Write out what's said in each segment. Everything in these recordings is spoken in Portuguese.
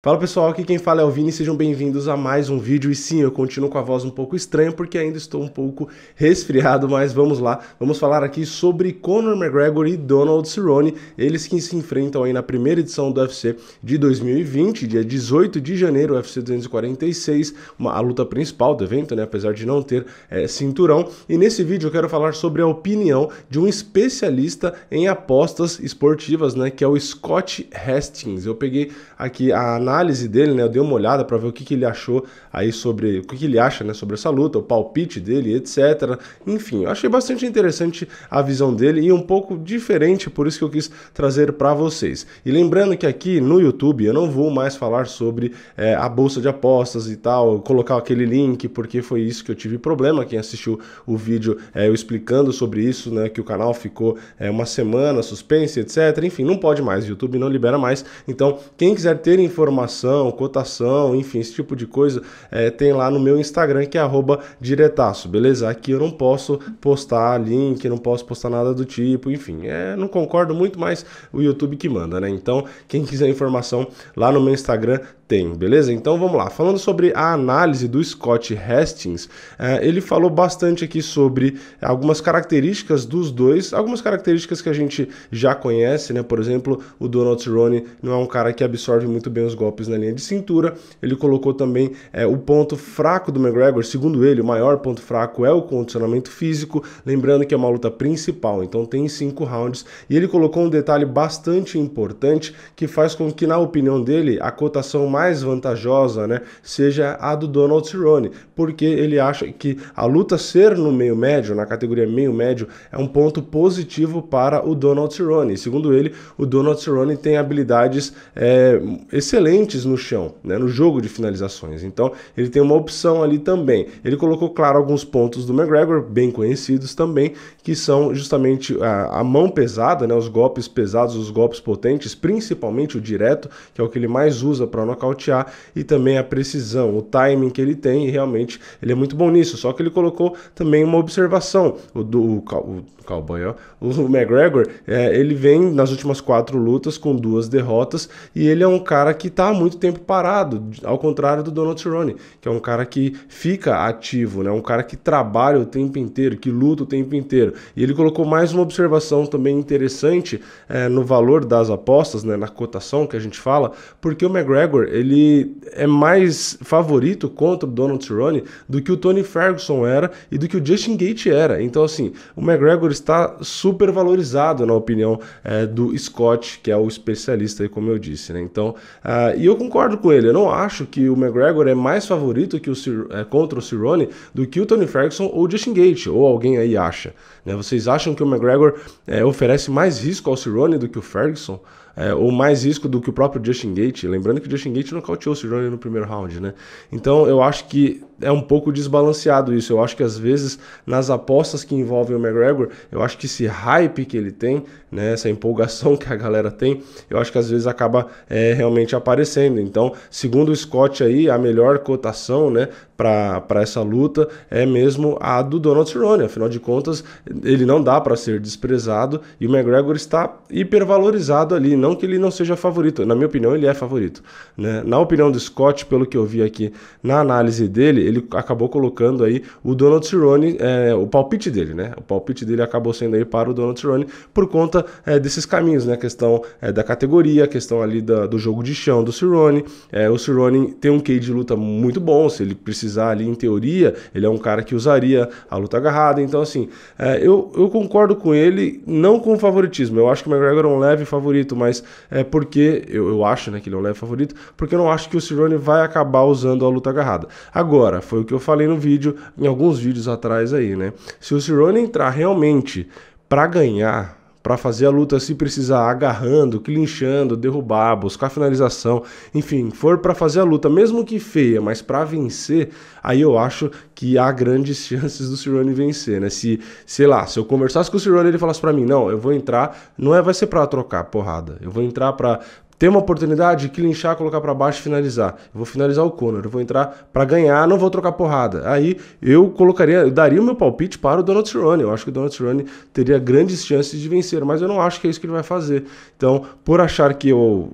Fala pessoal, aqui quem fala é o Vini, sejam bem-vindos a mais um vídeo. E sim, eu continuo com a voz um pouco estranha porque ainda estou um pouco resfriado, mas vamos lá. Vamos falar aqui sobre Conor McGregor e Donald Cerrone, eles que se enfrentam aí na primeira edição do UFC de 2020, dia 18 de janeiro, UFC 246, uma, a luta principal do evento, né, apesar de não ter é, cinturão. E nesse vídeo eu quero falar sobre a opinião de um especialista em apostas esportivas, né, que é o Scott Hastings. Eu peguei aqui a análise dele, né? Eu dei uma olhada para ver o que, que ele achou aí sobre o que, que ele acha, né, sobre essa luta, o palpite dele, etc. Enfim, eu achei bastante interessante a visão dele e um pouco diferente, por isso que eu quis trazer para vocês. E lembrando que aqui no YouTube eu não vou mais falar sobre é, a bolsa de apostas e tal, colocar aquele link porque foi isso que eu tive problema. Quem assistiu o vídeo é, eu explicando sobre isso, né, que o canal ficou é, uma semana suspense, etc. Enfim, não pode mais, o YouTube não libera mais. Então, quem quiser ter informações informação, cotação, enfim, esse tipo de coisa, é, tem lá no meu Instagram que é diretaço, beleza? Aqui eu não posso postar link, não posso postar nada do tipo, enfim, é, não concordo muito, mas o YouTube que manda, né? Então, quem quiser informação lá no meu Instagram tem, beleza? Então vamos lá. Falando sobre a análise do Scott Hastings, eh, ele falou bastante aqui sobre algumas características dos dois, algumas características que a gente já conhece, né? Por exemplo, o Donald Cerrone não é um cara que absorve muito bem os golpes na linha de cintura. Ele colocou também é, o ponto fraco do McGregor, segundo ele, o maior ponto fraco é o condicionamento físico. Lembrando que é uma luta principal, então tem cinco rounds. E ele colocou um detalhe bastante importante que faz com que, na opinião dele, a cotação mais mais vantajosa né, seja a do Donald Cerrone, porque ele acha que a luta ser no meio médio, na categoria meio médio, é um ponto positivo para o Donald Cerrone. Segundo ele, o Donald Cerrone tem habilidades é, excelentes no chão, né, no jogo de finalizações. Então ele tem uma opção ali também. Ele colocou claro alguns pontos do McGregor, bem conhecidos também, que são justamente a, a mão pesada, né, os golpes pesados, os golpes potentes, principalmente o direto, que é o que ele mais usa para nocautear nocautear e também a precisão, o timing que ele tem, e realmente ele é muito bom nisso. Só que ele colocou também uma observação: o do o, Cowboy, ó, o McGregor, é, ele vem nas últimas quatro lutas com duas derrotas e ele é um cara que está há muito tempo parado, ao contrário do Donald Cerrone, que é um cara que fica ativo, né? um cara que trabalha o tempo inteiro, que luta o tempo inteiro. E ele colocou mais uma observação também interessante é, no valor das apostas, né? na cotação que a gente fala, porque o McGregor ele é mais favorito contra o Donald Cerrone do que o Tony Ferguson era e do que o Justin Gate era. Então, assim, o McGregor está super valorizado, na opinião é, do Scott, que é o especialista, aí, como eu disse. Né? Então, uh, e eu concordo com ele. Eu não acho que o McGregor é mais favorito que o Cir é, contra o Cerrone do que o Tony Ferguson ou o Justin Gate, ou alguém aí acha. Né? Vocês acham que o McGregor é, oferece mais risco ao Cerrone do que o Ferguson? é, ou mais risco do que o próprio Justin Gate. Lembrando que o Justin Gate nocauteou o Cerrone no primeiro round, né? Então eu acho que é um pouco desbalanceado isso. Eu acho que às vezes nas apostas que envolvem o McGregor, eu acho que esse hype que ele tem, né, essa empolgação que a galera tem, eu acho que às vezes acaba é, realmente aparecendo. Então, segundo o Scott aí, a melhor cotação, né, para essa luta é mesmo a do Donald Cerrone. Afinal de contas, ele não dá para ser desprezado e o McGregor está hipervalorizado ali, não não que ele não seja favorito, na minha opinião, ele é favorito. Né? Na opinião do Scott, pelo que eu vi aqui na análise dele, ele acabou colocando aí o Donald Cerrone, é, o palpite dele, né? O palpite dele acabou sendo aí para o Donald Cerrone por conta é, desses caminhos, né? A questão é, da categoria, a questão ali da, do jogo de chão do Cerrone. É, o Cerrone tem um QI de luta muito bom, se ele precisar ali, em teoria, ele é um cara que usaria a luta agarrada. Então, assim, é, eu, eu concordo com ele, não com favoritismo. Eu acho que o McGregor é um leve favorito, mas é porque eu, eu acho né, que ele é o leve favorito, porque eu não acho que o Cerrone vai acabar usando a luta agarrada. Agora, foi o que eu falei no vídeo, em alguns vídeos atrás aí, né? Se o Cerrone entrar realmente para ganhar para fazer a luta se precisar, agarrando, clinchando, derrubar, buscar finalização, enfim, for para fazer a luta, mesmo que feia, mas para vencer, aí eu acho que há grandes chances do Cerrone vencer, né? Se, sei lá, se eu conversasse com o Cerrone e ele falasse para mim, não, eu vou entrar, não é vai ser para trocar porrada, eu vou entrar para ter uma oportunidade, que linchar, colocar para baixo e finalizar. Eu vou finalizar o Conor, eu vou entrar para ganhar, não vou trocar porrada. Aí eu colocaria, eu daria o meu palpite para o Donald Cerrone. Eu acho que o Donald Cerrone teria grandes chances de vencer, mas eu não acho que é isso que ele vai fazer. Então, por achar que eu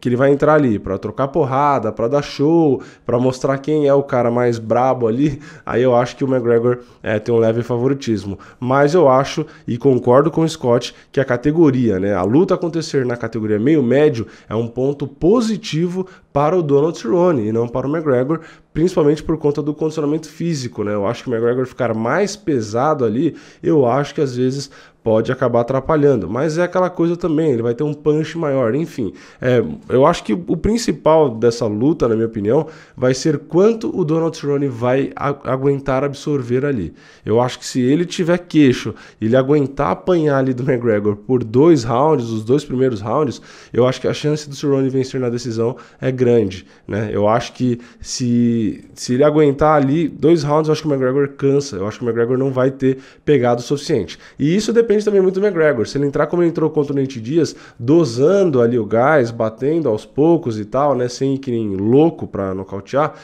que ele vai entrar ali para trocar porrada, para dar show, para mostrar quem é o cara mais brabo ali, aí eu acho que o McGregor é, tem um leve favoritismo. Mas eu acho e concordo com o Scott que a categoria, né, a luta acontecer na categoria meio médio é um ponto positivo para o Donald Cerrone e não para o McGregor, principalmente por conta do condicionamento físico, né? Eu acho que o McGregor ficar mais pesado ali, eu acho que às vezes pode acabar atrapalhando. Mas é aquela coisa também, ele vai ter um punch maior. Enfim, é, eu acho que o principal dessa luta, na minha opinião, vai ser quanto o Donald Cerrone vai aguentar absorver ali. Eu acho que se ele tiver queixo, ele aguentar apanhar ali do McGregor por dois rounds, os dois primeiros rounds, eu acho que a chance do Cerrone vencer na decisão é grande. Né? Eu acho que se, se ele aguentar ali dois rounds, eu acho que o McGregor cansa. Eu acho que o McGregor não vai ter pegado o suficiente. E isso depende depende também é muito do McGregor. Se ele entrar como ele entrou contra o Nate Dias, dosando ali o gás, batendo aos poucos e tal, né? Sem ir que nem louco para nocautear.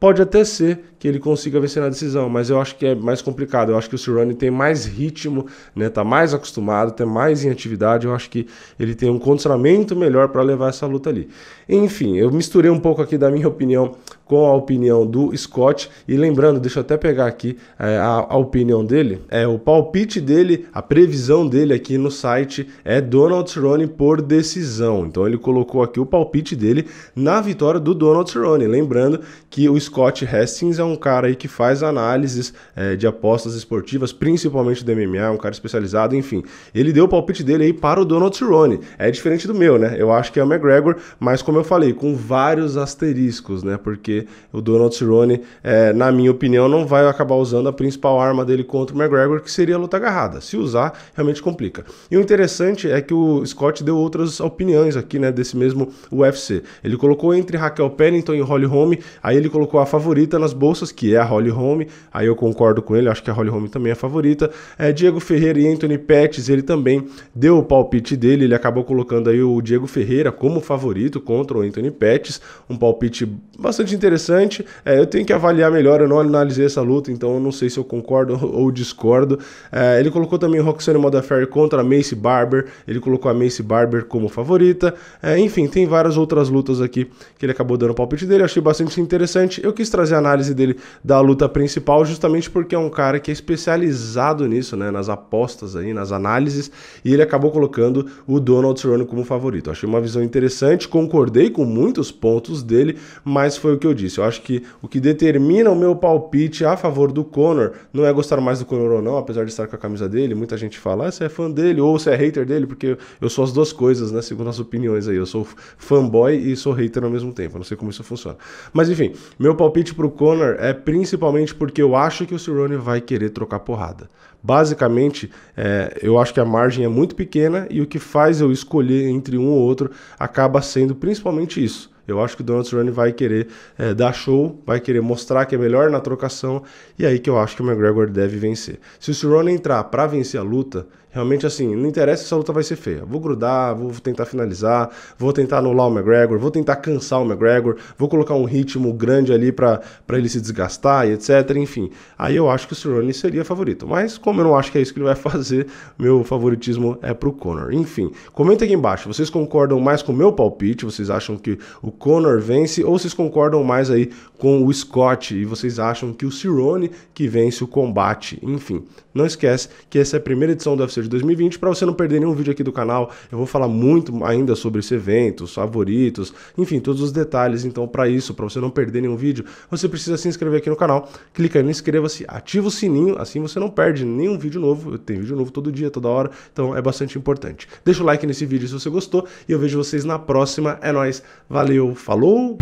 Pode até ser que ele consiga vencer na decisão, mas eu acho que é mais complicado. Eu acho que o Cerrone tem mais ritmo, né? Tá mais acostumado, tá mais em atividade. Eu acho que ele tem um condicionamento melhor para levar essa luta ali. Enfim, eu misturei um pouco aqui da minha opinião com a opinião do Scott. E lembrando, deixa eu até pegar aqui é, a, a, opinião dele. É, o palpite dele, a previsão dele aqui no site é Donald Cerrone por decisão. Então ele colocou aqui o palpite dele na vitória do Donald Cerrone. Lembrando que o Scott Hastings é um cara aí que faz análises é, de apostas esportivas, principalmente do MMA, é um cara especializado, enfim. Ele deu o palpite dele aí para o Donald Cerrone. É diferente do meu, né? Eu acho que é o McGregor, mas como eu falei, com vários asteriscos, né? Porque o Donald Cerrone, é, na minha opinião, não vai acabar usando a principal arma dele contra o McGregor, que seria a luta agarrada. Se usar, realmente complica. E o interessante é que o Scott deu outras opiniões aqui, né, desse mesmo UFC. Ele colocou entre Raquel Pennington e Holly Holm, aí ele colocou a favorita nas bolsas, que é a Holly Holm, aí eu concordo com ele, acho que a Holly Holm também é a favorita. É, Diego Ferreira e Anthony Pettis, ele também deu o palpite dele, ele acabou colocando aí o Diego Ferreira como favorito contra o Anthony Pettis, um palpite bastante interessante. É, eu tenho que avaliar melhor, eu não analisei essa luta, então eu não sei se eu concordo ou discordo. É, ele colocou também Roxanne Modafferi contra a Macy Barber, ele colocou a Macy Barber como favorita. É, enfim, tem várias outras lutas aqui que ele acabou dando o palpite dele, achei bastante interessante. Eu quis trazer a análise dele da luta principal, justamente porque é um cara que é especializado nisso, né, nas apostas aí, nas análises, e ele acabou colocando o Donald Cerrone como favorito. achei uma visão interessante, concordei com muitos pontos dele, mas foi o que eu eu disse, eu acho que o que determina o meu palpite a favor do Conor não é gostar mais do Conor ou não, apesar de estar com a camisa dele. Muita gente fala, ah, você é fã dele ou você é hater dele, porque eu sou as duas coisas, né? Segundo as opiniões aí. Eu sou fanboy e sou hater ao mesmo tempo. não sei como isso funciona. Mas enfim, meu palpite pro Conor é principalmente porque eu acho que o Cerrone vai querer trocar porrada. Basicamente, é, eu acho que a margem é muito pequena e o que faz eu escolher entre um ou outro acaba sendo principalmente isso. Eu acho que o Donald Cerrone vai querer é, dar show, vai querer mostrar que é melhor na trocação, e é aí que eu acho que o McGregor deve vencer. Se o Cerrone entrar para vencer a luta, Realmente, assim, não interessa se a luta vai ser feia. Vou grudar, vou tentar finalizar, vou tentar anular o McGregor, vou tentar cansar o McGregor, vou colocar um ritmo grande ali para ele se desgastar e etc. Enfim, aí eu acho que o Cerrone seria favorito. Mas como eu não acho que é isso que ele vai fazer, meu favoritismo é pro Conor. Enfim, comenta aqui embaixo, vocês concordam mais com o meu palpite? Vocês acham que o Conor vence? Ou vocês concordam mais aí com o Scott e vocês acham que o Cerrone que vence o combate? Enfim, não esquece que essa é a primeira edição do UFC de 2020 para você não perder nenhum vídeo aqui do canal. Eu vou falar muito ainda sobre esse evento, os favoritos, enfim, todos os detalhes. Então, para isso, para você não perder nenhum vídeo, você precisa se inscrever aqui no canal. Clica aí no inscreva-se, ativa o sininho, assim você não perde nenhum vídeo novo. Eu tenho vídeo novo todo dia, toda hora, então é bastante importante. Deixa o like nesse vídeo se você gostou e eu vejo vocês na próxima. É nós. Valeu, falou.